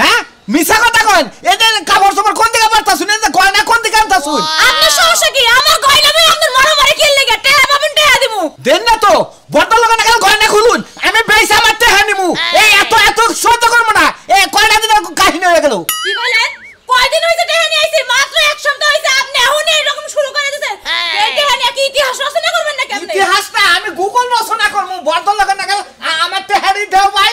হ্যাঁ মিছা কথা কন এদের কাপড় চোপড় কোন দিকে পারতা শুনে না কোন দিকে আনতা শুন আপনার সমস্যা কি আমার গয়না ভাই আপনার মরা মারি কি লাগে টেহা পাবেন টেহা দিমু দেন না তো বড় লোক না কেন গয়না খুলুন আমি বেইসা আমার টেহা নিমু হ্যাঁ। এই এত এত সহ্য করব না এই কয়টা দিন কাহিনী হয়ে গেল কি বলেন কয়দিন হইছে টেহা নিয়ে মাত্র এক সপ্তাহ হইছে আপনি এখন এরকম শুরু করে দিয়েছেন হ্যাঁ। এই কি ইতিহাস রচনা করবেন না কেন ইতিহাসটা আমি গুগল রচনা করব বড় লোক না কেন আমার টেহারি দেও ভাই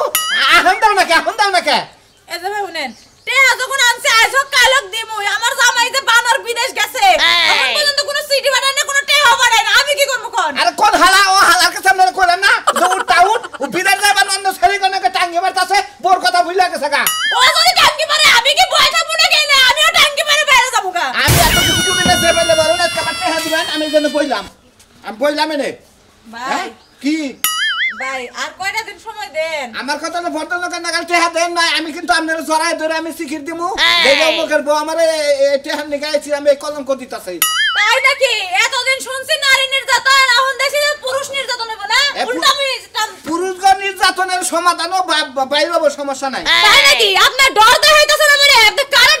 বইলাম এনে ভাই হ্যাঁ? কি ভাই আর কয়টা দিন সময় দেন আমার কথা টেহা দেন না আমি কিন্তু আপনার ধরে আমি দিমু মুখের বউ আমি কলম কো দিতাছি নাকি শুনছি নারী নির্যাতন এখন দেখি পুরুষ নির্যাতন হবে না উল্টা পুরুষগণ নির্যাতনের সমাধানও বাইর সমস্যা নাই নাকি আপনার ডর দেখাইতাছেন মানে? আমারে কারণ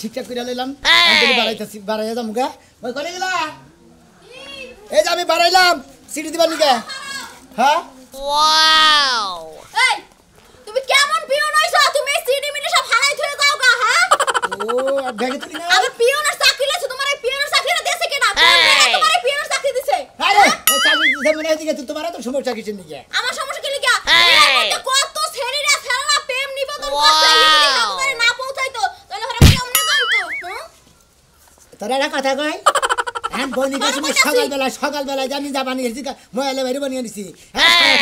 ঠিকঠাক করে লইলাম বাড়াইতেছি বাড়াইয়া যাম গা ওই কলে গেলা এই যে আমি বাড়াইলাম সিঁড়ি দিবা নিকে হ্যাঁ ওয়াও এই তুমি কেমন তুমি সব হারাই দাও গা হ্যাঁ ও না তোমার এই তোমার এই দিছে আরে হ্যাঁ? চাকরি দিছে মানে তোমার তো সমস্যা আমার সমস্যা কি লিগা কত ছেলেরা ছেলেরা প্রেম নিবেদন না তোরা এটা কথা কয় এখন হ্যাঁ, বনিকার হ্যাঁ, সময় সকালবেলা সকালবেলা আমি যা বানিয়ে এসেছি ময়লা বাইরে হ্যাঁ,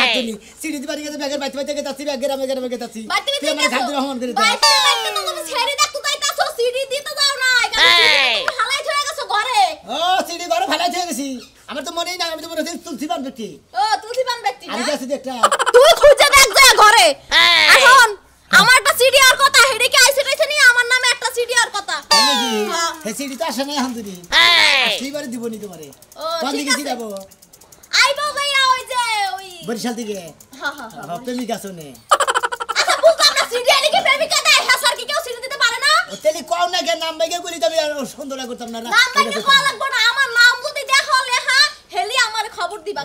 বাড়ি ব্যাগের গেতাছি গেতাছি তুই আমার খাদ্য রহমান করে ও ঘরে গেছি আমার তো মনেই না আমি তো মনে হচ্ছে পান ব্যক্তি ও তুলসী পান ব্যক্তি আমি কাছে দেখটা তুই খুঁজে দেখ যা ঘরে এখন আমার আর কথা হেডে কি আইছে সিডি কথা হ্যাঁ সিডি তো আসে না এখন তুমি দিব নি তোমারে কোন দিকে যাবো আইবো ভাইয়া ওই যে ওই বরিশাল দিকে হ্যাঁ হ্যাঁ প্রেমিকা শুনে সিডি আচ্ছা, আর প্রেমিকা দেয় হাসার কি কেউ সিডি দিতে পারে না তেলি কও না কে নাম বাইকে করি তুমি আর সুন্দর করতাম না নাম বাইকে কও লাগবো না আমার নাম যদি দেখো লেহা হেলি আমার খবর দিবা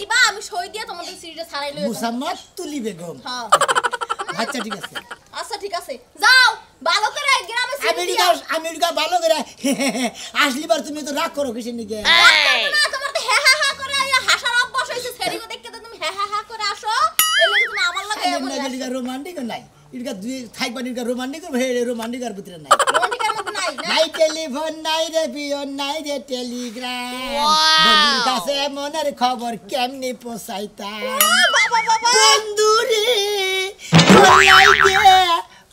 দিবা আমি সই দিয়ে তোমাদের সিরিজে ছাড়াই লই মুসাম্মাত তুলি বেগম হ্যাঁ আচ্ছা ঠিক আছে আচ্ছা ঠিক আছে আমেরিকা আমেরিকা ভালো করে আসলিবার তুমি তো রাগ করো নিকে তুমি নাই টেলিফোন নাই রে মনের খবর কেমনি পৌঁছাইতাম বন্ধু রে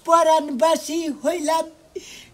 পরাণবাসী হইলাম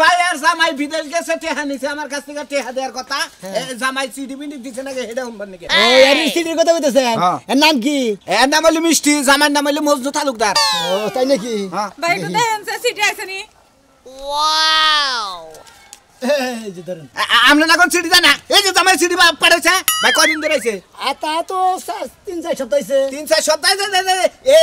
ভাই আর জামাই বিদেশ গেছে টেহা নিছে আমার কাছ থেকে টেহা দেওয়ার কথা হ্যাঁ। জামাই সিডি বিডি দিছে নাকি হেডা হুমবার নাকি ও এর সিডির কথা কইতেছেন হ্যাঁ। এর নাম কি এর নাম হলো মিষ্টি জামাইর নাম হলো মজনু তালুকদার ও তাই নাকি হ্যাঁ। ভাই তো দেখেন সিডি আইছে নি ওয়াও আমরা না কোন সিঁড়ি জানা এই যে তোমার সিঁড়ি পাড়েছে হ্যাঁ? ভাই কদিন ধরে তা তো তিন চার সপ্তাহ তিন চার সপ্তাহ এই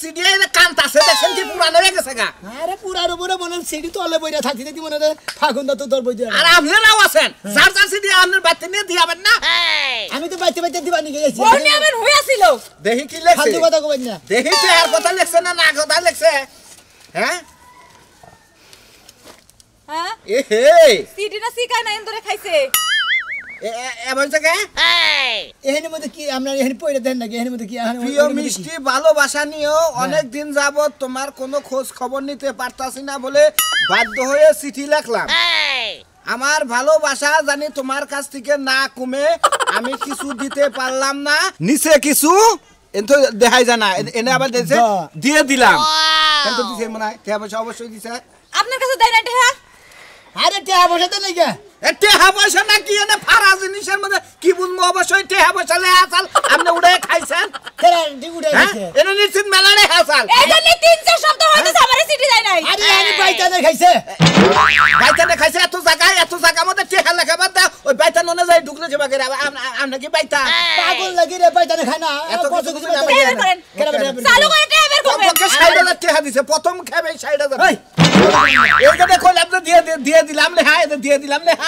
সিঁড়ি কান্ত আছে দেখছেন কি পুরানো হয়ে গেছে গা আরে পুরানো পুরো মনে সিঁড়ি তো অলে বইরা থাকি দেখি মনে হয় ফাগুন দা তো দর বই আর আপনারাও আছেন চার হ্যাঁ। চার সিঁড়ি আপনার বাড়িতে নিয়ে দিয়ে না আমি তো বাড়িতে বাড়িতে দিবা নিয়ে গেছি বর্ণি আবেন হয়েছিল দেখি কি লেখছে কথা কবেন না দেখি তো আর কথা লেখছে না না কথা লেখছে হ্যাঁ হ্যাঁ? হ্যাঁ। অনেক দিন যাবত তোমার কোনো খবর নিতে পারতাছি না বলে বাধ্য হয়ে চিঠি আমার ভালোবাসা জানি তোমার কাছ থেকে না কমে আমি কিছু দিতে পারলাম না নিচে কিছু দেখাই জানা এনে আবার দিয়ে দিলাম অবশ্যই দিছে আপনার কাছে দেয় না अरे क्या बोले थे नहीं क्या টেহা পয়সা না কি এনে ফারা জিনিসের কি বুঝবো অবশ্যই টেহা পয়সা লে আসাল আপনি উড়ে খাইছেন হ্যাঁ? নিশ্চিত মেলা হ্যাঁ? খাইছে খাইছে এত জায়গা এত জায়গা মধ্যে টেহা লেখা ওই বাইতান ননে যাই ঢুকলে যাবে করে আমরা বাইতা লাগি রে বাইতানে খায় না এত কিছু কিছু প্রথম খাবে 60000 এই জন্য কইলাম যে দিয়ে দিয়ে দিলাম লে হ্যাঁ দিয়ে দিলাম লে হ্যাঁ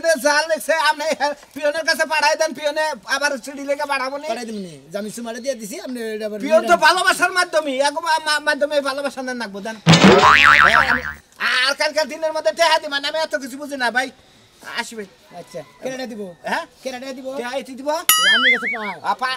হেদে জাল লেখছে আপনি পিয়নের কাছে পাঠাই দেন পিয়নে আবার সিঁড়ি লেগে পাঠাবো না পাঠাই দিবেন আমি সুমারে দিয়ে দিছি আপনি পিয়ন তো ভালোবাসার মাধ্যমে এখন মাধ্যমে ভালোবাসা না নাকবো দেন আর কালকার দিনের মধ্যে টেহা দিবেন আমি এত কিছু বুঝি না ভাই আসবে আচ্ছা কেনাটা দিব হ্যাঁ কেনাটা দিব টেহা এটি দিব আমি কাছে পাই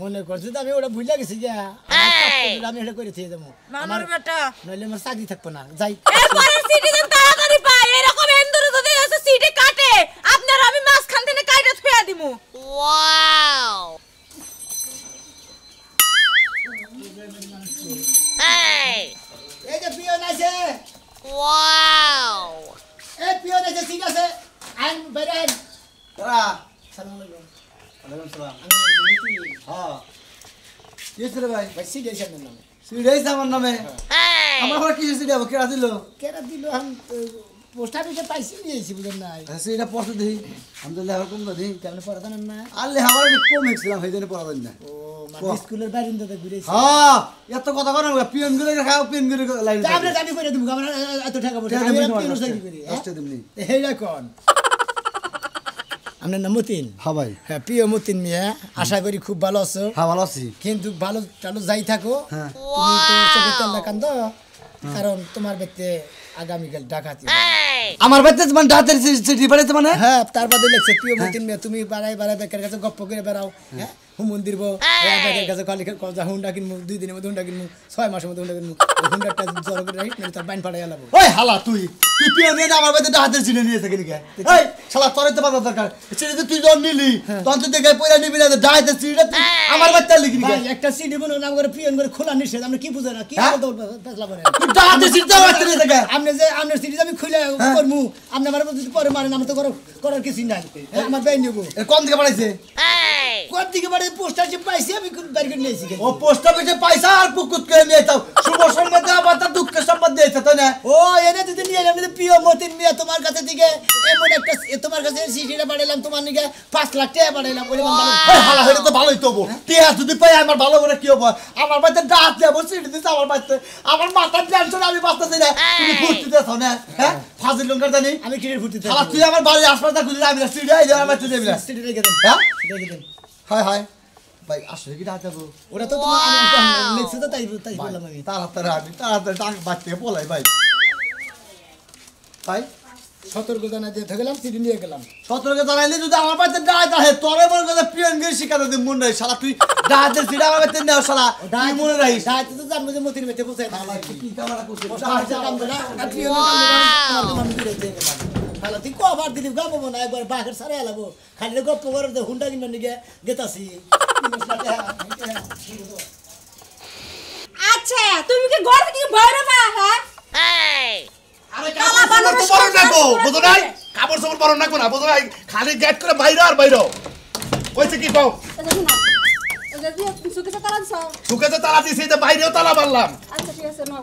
মনে করছি আমি ওটা ভুলে গেছি যে আমি এটা করে দিয়ে আমার বেটা নইলে আমার চাকরি থাকবো না যাই এরকম আছে কাটে আপনার আমি মাঝখান থেকে কাটে থুয়া দিমু ওয়া দিছিল ভাই ভাই সিডি আছে আপনার নামে সিডি আছে আমার নামে হ্যাঁ। আমার ঘরে কিছু সিডি হবে কেরা দিল কেরা দিল আমি পোস্ট অফিসে পাইছি নিয়েছি বুঝেন নাই আচ্ছা, সিডিটা পোস্ট দিই আমি তো লেহার দিই কেমন পড়া দেন না আর লেহার অনেক কম হয়েছিলাম সেই জন্য পড়া দেন না মানে স্কুলের বারিন্দাতে ঘুরে হ্যাঁ এত কথা করেন পিয়ন গুলো খাও পিয়ন গুলো লাইন আমরা জানি করে দিব আমরা এত টাকা পয়সা আমি পিয়ন সাইড করি আসতে দিমনি হেইডা কোন আপনার নাম মতিন হ্যাঁ ভাই হ্যাঁ প্রিয় মতিন মিয়া আশা করি খুব ভালো আছো হ্যাঁ ভালো আছি কিন্তু ভালো যাই থাকো হ্যাঁ। তুমি কারণ তোমার ব্যক্তি আগামীকাল ডাকাতি আমার বাড়িতে তোমার ডাকাতের মানে হ্যাঁ তার বাদে প্রিয় হ্যাঁ। মতিন মিয়া তুমি বাড়াই বাড়াই বেকার কাছে গপ্প করে বেড়াও হ্যাঁ, হ্যাঁ? হুমুন দিব কাছে হুন্ডা কিনবো দুই দিনের মধ্যে হুন্ডা কিনবো ছয় মাসের মধ্যে হুন্ডা কিনবো হুন্ডাটা করে তার গেলাম ওই হালা তুই তুই আমার হাতে নিয়ে তো তো তুই নিলি হ্যাঁ। দেখে নিবি না আমার লিখি একটা করে কি হ্যাঁ? আপনি আমি খুলে হ্যাঁ। তো করার নাই বাইন কম দিকে কোন দিকে বাড়ি পোস্ট পাইছি আমি কোন বের নিয়েছি ও পোস্ট অফিসে পয়সা আর কুকুত করে নিয়ে যাও শুভ সম্বন্ধে আবার তার দুঃখের সম্বাদ দিয়েছে তো না ও এনে যদি নিয়ে এলাম প্রিয় মতিন মিয়া তোমার কাছে দিকে এমন একটা তোমার কাছে সিটিটা পাঠালাম তোমার নিকে পাঁচ লাখ টাকা পাঠালাম বলে ভালো হয়ে তো ভালোই তবু হ্যাঁ? টিয়া যদি পাই আমার ভালো করে কি হবো আমার বাড়িতে দাঁত দেবো সিটি দিচ্ছে আমার বাড়িতে আমার মাথার টেনশন আমি বাঁচতেছি না তুমি ফুর্তি দেছো না হ্যাঁ ফাজিল লঙ্কার জানি আমি কিনে ফুর্তি তুই আমার বাড়ি আশপাশটা খুঁজে আমি সিটি আমার তুই দেবি সিটি রেখে দেন হ্যাঁ রেখে দেন হয় হয় ভাই আসলে কি ডাকাবো ওরা তো তোমার লিখছে তো তাই তাই বললাম আমি তাড়াতাড়ি আমি তাড়াতাড়ি ডাক বাচ্চা বলাই ভাই তাই সতর্ক জানাই দিয়ে থাকলাম চিঠি নিয়ে গেলাম সতর্ক জানাইলে যদি আমার বাড়িতে ডাক আসে তোর মনে করে প্রিয়ঙ্কের শিকার দিন মনে রাখিস শালা তুই ডাকের চিঠি আমার বাড়িতে নেও শালা তুই মনে রাখিস ডাকতে তো জানবো যে মতির মেতে বসে কি কামড়া করছে ভালো তুই কবার দিলি গপ না একবার বাঘের সারে এলাবো খালি গপ করে তো হুন্ডা আচ্ছা তুমি কি ভয় হ্যাঁ আরে কালা বুঝো নাই কাপড় সাপড় বড় নাকো না বুঝো নাই খালি গেট করে বাইরে আর বাইরে কইছে কি পাও সুকেছে তালা দিছি সুকেছে তালা দিছি বাইরেও তালা মারলাম আচ্ছা ঠিক আছে নাও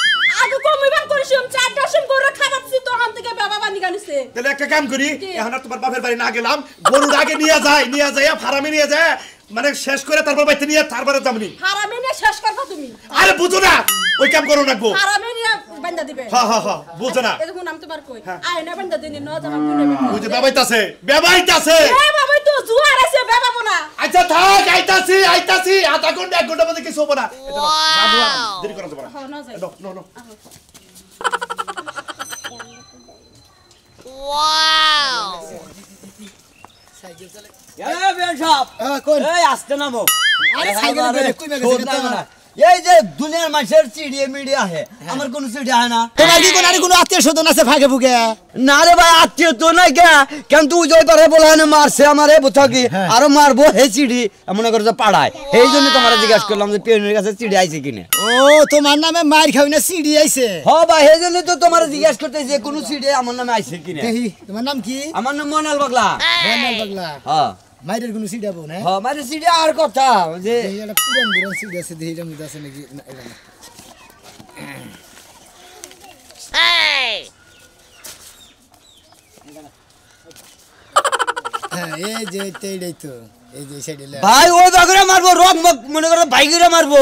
আগে কমিবান করিছিলাম চারটার সময় গরু খাওয়াচ্ছি তখন থেকে বাবা বানি গানিছে তাহলে একটা কাম করি এখন আর তোমার বাপের বাড়ি না গেলাম গরুর আগে নিয়ে যায় নিয়ে যায় ফার্মে নিয়ে যায় মানে শেষ করে তারপর বাইতে নিয়ে তারপরে যাবনি হারামে নিয়ে শেষ করবা তুমি আরে বুঝো না ওই কাম করো না গো হারামে নিয়ে বান্দা দিবে হ্যাঁ হ্যাঁ হ্যাঁ বুঝো না এরকম নাম তো বার কই হ্যাঁ। আয় না বান্দা দিনি ন জামা কোনে বুঝে বেবাইতাছে আছে এ বাবাই তো জুয়ার আছে বেবাবো না আচ্ছা থাক আইতাছি আইতাছি আধা ঘন্টা এক ঘন্টা মধ্যে কিছু হবে না দেরি করা যাবে না হ্যাঁ, no no no wow cycle চালে হ্যাঁ, এই আসতে নামো আরে সাইকেল কই মেগে এই যে দুনিয়ার মানুষের চিড়িয়ে মিডিয়া হে হ্যাঁ। আমার কোন চিড়িয়া হয় না তোমার কি কোন কোনো আত্মীয় স্বজন আছে ফাঁকে ফুকে না রে ভাই আত্মীয় তো নাই কে কিন্তু উজয় পারে বলে না মারছে আমারে বুঝা কি হ্যাঁ। আরো মারবো হে চিড়ি মনে করো যে পাড়ায় এই জন্য তোমার জিজ্ঞাসা করলাম যে পিয়নের কাছে চিড়ি আইছে কিনে ও তোমার নামে মার খাবি না চিড়ি আইছে হ ভাই এই জন্য তো তোমার জিজ্ঞাসা করতে যে কোন চিড়ি আমার নামে আইছে কিনে তোমার নাম কি আমার নাম মনাল বাগলা মনাল বাগলা হ্যাঁ মাইরের কোনো সিডা বোন হ্যাঁ মাইরের সিডা আর কথা যে এটা পুরান পুরান সিডা আছে দেহিটা মুদা আছে নাকি না হ্যাঁ, ভাই ও বাগরে মারবো রক মনে করো ভাই গিরে মারবো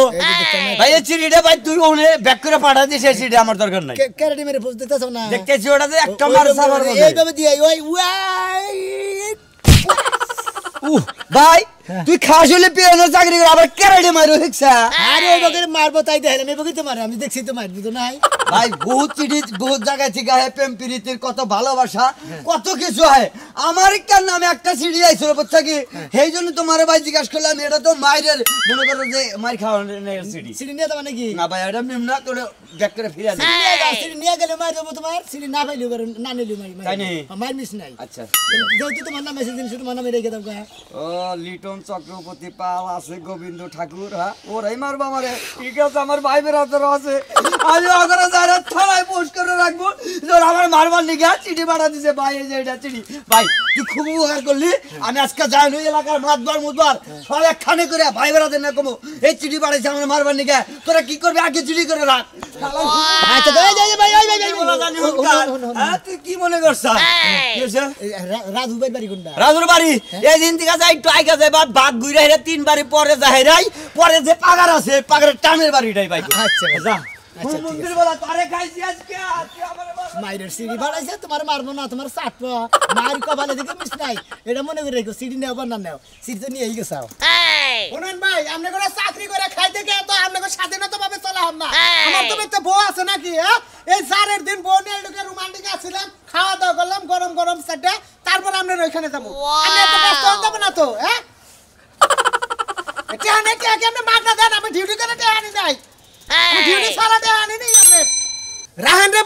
ভাই এই চিড়িটা ভাই তুই ওনে ব্যাক পাঠা দিস এই চিড়িটা আমার দরকার নাই ক্যারেটি মেরে ফুস দিতেছ ওটা একটা দিয়ে ওই ওয়াই Oh, bye. হ্যাঁ। তুই খাস হলে পেয়ানো চাকরি করে আবার কেরাটে মারো শিখছা আরে ওই বকের মারবো তাই দেখলে আমি বকের মারি আমি দেখছি তো মারবি তো নাই ভাই বহুত চিঠি বহুত জায়গায় ঠিক আছে প্রেম প্রীতির কত ভালোবাসা হ্যাঁ। কত কিছু হয় আমার কার নামে একটা সিঁড়ি আইছিল বুঝছা কি হ্যাঁ। সেই জন্য তোমার ভাই জিজ্ঞাসা করলাম এটা তো মাইরের মনে করো যে মায়ের খাওয়ানোর চিঠি চিঠি নিয়ে মানে কি না ভাই এটা মিম না করে ব্যাক করে ফিরে আসি চিঠি নিয়ে গেলে মার দেবো তোমার চিঠি না পাইলে করে না নিলে মারি মারি মিস নাই আচ্ছা যেহেতু তোমার নাম দিন শুধু তোমার নামে রেখে দাও ও লিটন চক্রপতি পাল আছে গোবিন্দ ঠাকুর হ্যাঁ ওরাই মারবো আমারে ঠিক আছে আমার ভাই বেরাতর আছে আমি ওখানে যারা থানায় পোস্ট করে রাখবো ধর আমার মারবার লিগে হ্যাঁ, চিঠি পাঠা দিছে ভাই এই যে এটা চিঠি ভাই তুই খুব উপকার করলি আমি আজকে যাই ওই এলাকার মাতবার মুতবার সব একখানে করে ভাই বেড়াতে না কমো এই চিঠি পাঠাইছে আমার মারবার লিগে তোরা কি করবি আগে চিঠি করে রাখ আচ্ছা ভাই কি মনে রাজুর বাড়ি যাই যায় ভাগ পরে পরে যে পাগার আছে পাগারের টানের বাড়িটাই ভাই আচ্ছা যা আচ্ছা, মন্দির সিঁড়ি তোমার মারবো না তোমার নাই এটা মনে করে সিঁড়ি না নেও চাকরি করে খাইতে স্বাধীনতা ভাবে তো বউ আছে নাকি হ্যাঁ? এই দিন রোমান্টিক খাওয়া দাওয়া করলাম গরম গরম তারপর আমরা না তো হ্যাঁ না দেন আমি ডিউটি করে টেহানি আনি যাই ডিউটি সারা দেয় দেখে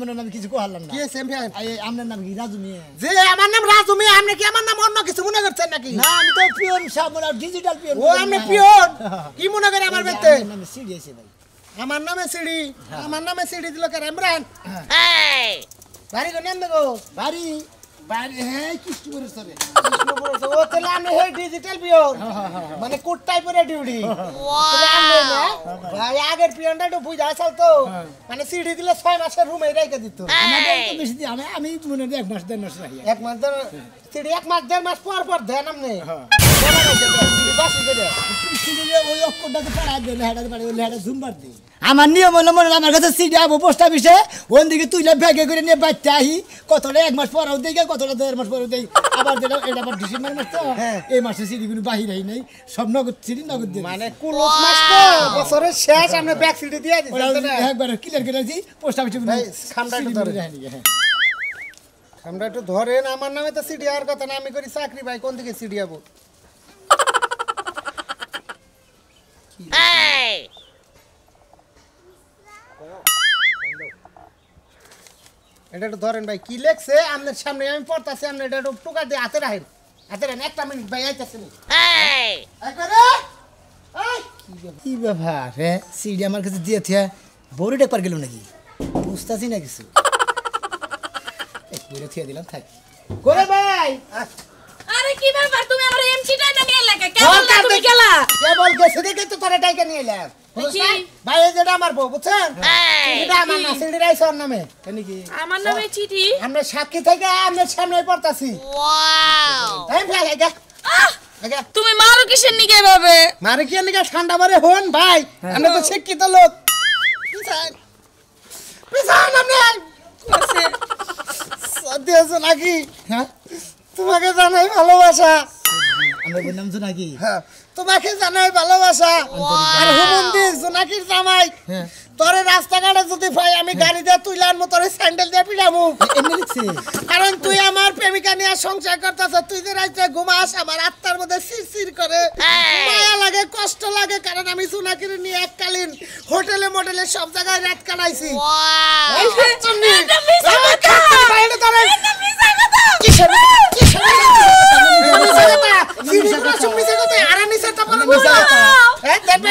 মনে নাম কিছু কোহালাম ভাই এই নাম কি রাজু মিয়া যে আমার নাম রাজু মিয়া আমার নাম অন্য কিছু মনে করছেন নাকি না ডিজিটাল পিওন ও কি মনে করে আমার আমার নামে সিঁড়ি হ্যাঁ। আমার নামে সিঁড়ি দিল কে ইমরান বাড়ি গো নেন গো বাড়ি হ্যাঁ, ও তাহলে আমি হে ডিজিটাল পিওর মানে কোট টাইপের ডিউটি ভাই আগের পিওনটা একটু বুঝা আসাল তো হ্যাঁ। মানে সিঁড়ি দিলে ছয় মাসের রুমে রেখে দিত আমি মনে এক মাস দেড় মাস এক মাস দেড় তিড়ি এক মাস দেড় মাস পর পর দেন হ্যাঁ। আমনে আমার নিয়ম হলো মনে আমার কাছে সিডি আবো পোস্ট অফিসে ওন দিকে তুইলে ব্যাগে করে নিয়ে বাচ্চা আহি কতটা এক মাস পরেও দেখে কতটা দেড় মাস পরেও দেখি আবার যেটা এটা আবার ডিসেম্বর মাস তো এই মাসে সিডি কোনো বাহির হয় নাই সব নগদ সিডি নগদ দিয়ে মানে কুল মাস তো বছরের শেষ আমরা ব্যাগ সিডি দিয়ে একবার ক্লিয়ার করে দিই পোস্ট অফিসে খামটা ধরে হ্যাঁ আমরা একটু ধরেন আমার নামে তো সিডিয়ার কথা না আমি করি চাকরি পাই কোন দিকে সিডিয়াবো এটা একটু ধরেন ভাই কি লেখছে আপনার সামনে আমি পড়তাছি আপনি এটা একটু টুকা দিয়ে হাতে রাখেন হাতে রাখেন একটা মিনিট ভাই আইতাছে কি ব্যাপার হ্যাঁ সিডি আমার কাছে দিয়ে থিয়া বড়িটা পার গেল নাকি বুঝতেছি না কিছু বইটা দিলাম থাক করে ভাই আরে কি ব্যাপার তুমি আমার এমসিটা না নিয়ে লাগা তুমি কেবল গেছে দেখে তো নিয়ে এলাম সাক্ষী থেকে সামনে পড়তাছি তুমি কিসের ভাবে ঠান্ডা মারে হন ভাই আমরা তো শিক্ষিত লোক দিয়েছো নাকি হ্যাঁ তোমাকে জানাই ভালোবাসা আমার বললাম জোনাকি হ্যাঁ তোমাকে জানাই ভালোবাসা আর হুমন দিয়েছো জামাই হ্যাঁ। তোরে রাস্তাঘাটে যদি ভাই আমি গাড়ি দিয়ে তুই আনবো তোরে স্যান্ডেল দিয়ে পিড়ামু কারণ তুই আমার প্রেমিকা নিয়ে সংসার করতেছ তুই যে রাইতে ঘুমাস আমার আত্মার মধ্যে সিরসির করে মায়া লাগে কষ্ট লাগে কারণ আমি সুনাকির নিয়ে এককালীন হোটেলে মোটেলে সব জায়গায় রাত কাটাইছি আরানিসের তো বলো হ্যাঁ দেখবে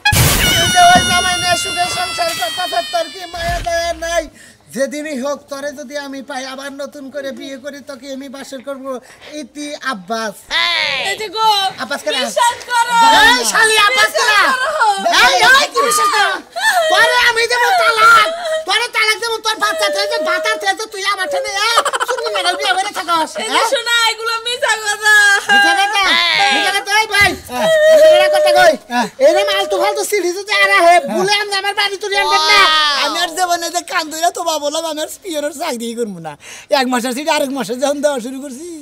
जवळचा महिन्यात शुगर संसार करता सत्तर की माया दया नाही যেদিনই হোক তরে যদি আমি পাই আবার নতুন করে বিয়ে করি তোকে আমি বাসর করব ইতি আব্বাস আব্বাস শালি আব্বাস পরে আমি তালাক পরে তালাক তোর বাচ্চা তুই আমার হ্যাঁ? শোনা এগুলো মিছা কথা মিছা কথা মিছা কথা ভাই কথা কই হ্যাঁ। মাল তো ফালতু সিরিজে হ্যাঁ। হে আমি আমার বাড়ি তুলি না আমি আর জীবনে যে কান্দুরা তো বাবা बोला पिरिक एक मासम् सुरु